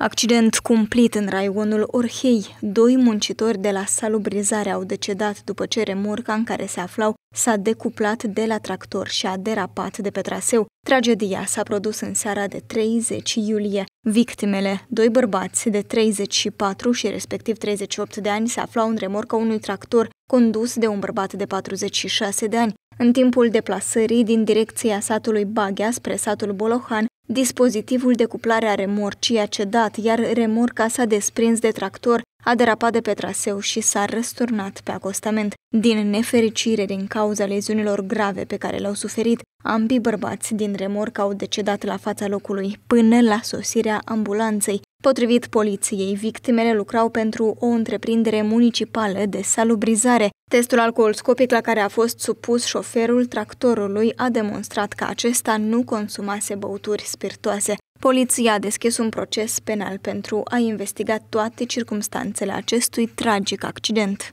Accident cumplit în raionul Orhei. Doi muncitori de la salubrizare au decedat după ce remorca în care se aflau s-a decuplat de la tractor și a derapat de pe traseu. Tragedia s-a produs în seara de 30 iulie. Victimele, doi bărbați de 34 și respectiv 38 de ani, se aflau în remorca unui tractor condus de un bărbat de 46 de ani. În timpul deplasării din direcția satului Baghea spre satul Bolohan, Dispozitivul de cuplare a remorcii a cedat, iar remorca s-a desprins de tractor, a derapat de pe traseu și s-a răsturnat pe acostament. Din nefericire, din cauza leziunilor grave pe care le-au suferit, ambii bărbați din remorca au decedat la fața locului, până la sosirea ambulanței. Potrivit poliției, victimele lucrau pentru o întreprindere municipală de salubrizare, Testul alcoolscopic la care a fost supus șoferul tractorului a demonstrat că acesta nu consumase băuturi spiritoase. Poliția a deschis un proces penal pentru a investiga toate circumstanțele acestui tragic accident.